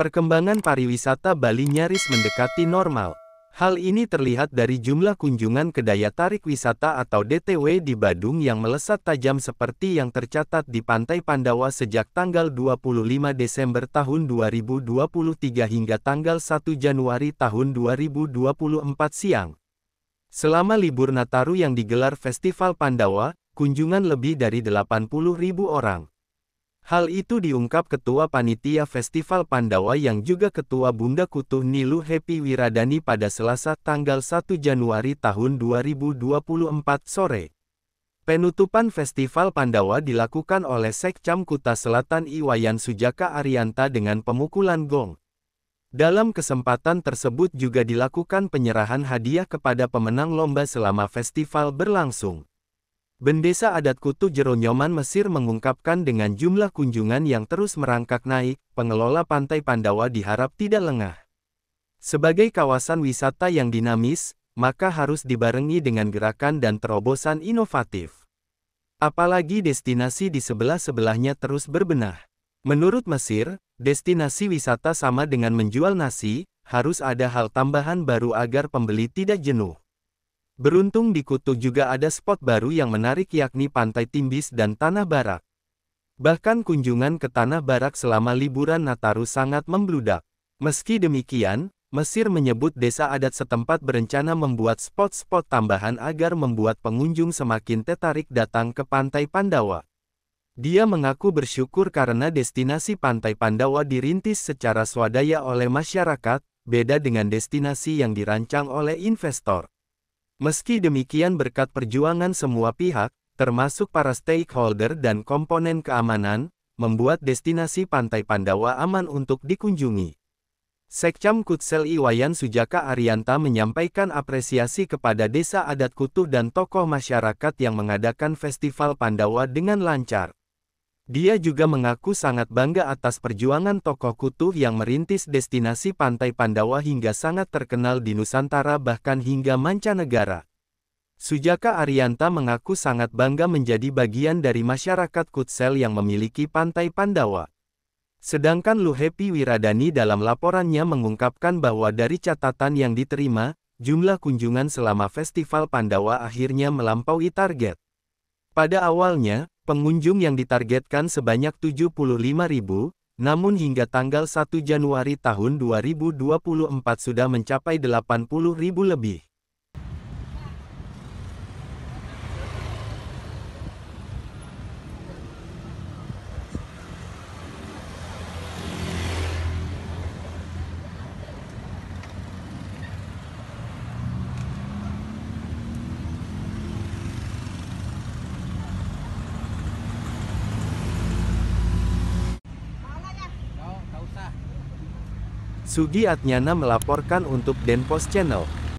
Perkembangan pariwisata Bali nyaris mendekati normal. Hal ini terlihat dari jumlah kunjungan ke daya tarik wisata atau DTW di Badung yang melesat tajam seperti yang tercatat di Pantai Pandawa sejak tanggal 25 Desember tahun 2023 hingga tanggal 1 Januari tahun 2024 siang. Selama libur Nataru yang digelar Festival Pandawa, kunjungan lebih dari 80.000 orang. Hal itu diungkap Ketua Panitia Festival Pandawa yang juga Ketua Bunda Kutuh Nilu Happy Wiradani pada Selasa tanggal 1 Januari tahun 2024 sore. Penutupan Festival Pandawa dilakukan oleh Sekcam Kuta Selatan Iwayan Sujaka Arianta dengan pemukulan gong. Dalam kesempatan tersebut juga dilakukan penyerahan hadiah kepada pemenang lomba selama festival berlangsung. Bendesa adat Kutu Jeronyoman Mesir mengungkapkan dengan jumlah kunjungan yang terus merangkak naik, pengelola Pantai Pandawa diharap tidak lengah. Sebagai kawasan wisata yang dinamis, maka harus dibarengi dengan gerakan dan terobosan inovatif. Apalagi destinasi di sebelah-sebelahnya terus berbenah. Menurut Mesir, destinasi wisata sama dengan menjual nasi, harus ada hal tambahan baru agar pembeli tidak jenuh. Beruntung di Kutu juga ada spot baru yang menarik yakni Pantai Timbis dan Tanah Barak. Bahkan kunjungan ke Tanah Barak selama liburan Nataru sangat membludak. Meski demikian, Mesir menyebut desa adat setempat berencana membuat spot-spot tambahan agar membuat pengunjung semakin tertarik datang ke Pantai Pandawa. Dia mengaku bersyukur karena destinasi Pantai Pandawa dirintis secara swadaya oleh masyarakat, beda dengan destinasi yang dirancang oleh investor. Meski demikian berkat perjuangan semua pihak, termasuk para stakeholder dan komponen keamanan, membuat destinasi Pantai Pandawa aman untuk dikunjungi. Sekcam Kutsel Iwayan Sujaka Arianta menyampaikan apresiasi kepada desa adat Kutu dan tokoh masyarakat yang mengadakan festival Pandawa dengan lancar. Dia juga mengaku sangat bangga atas perjuangan tokoh Kutu yang merintis destinasi Pantai Pandawa hingga sangat terkenal di Nusantara bahkan hingga mancanegara. Sujaka Arianta mengaku sangat bangga menjadi bagian dari masyarakat Kutsel yang memiliki Pantai Pandawa. Sedangkan Luhepi Wiradani dalam laporannya mengungkapkan bahwa dari catatan yang diterima, jumlah kunjungan selama Festival Pandawa akhirnya melampaui target. Pada awalnya, pengunjung yang ditargetkan sebanyak 75.000, namun hingga tanggal 1 Januari tahun 2024 sudah mencapai 80.000 lebih. Sugi Atnyana melaporkan untuk Denpos Channel.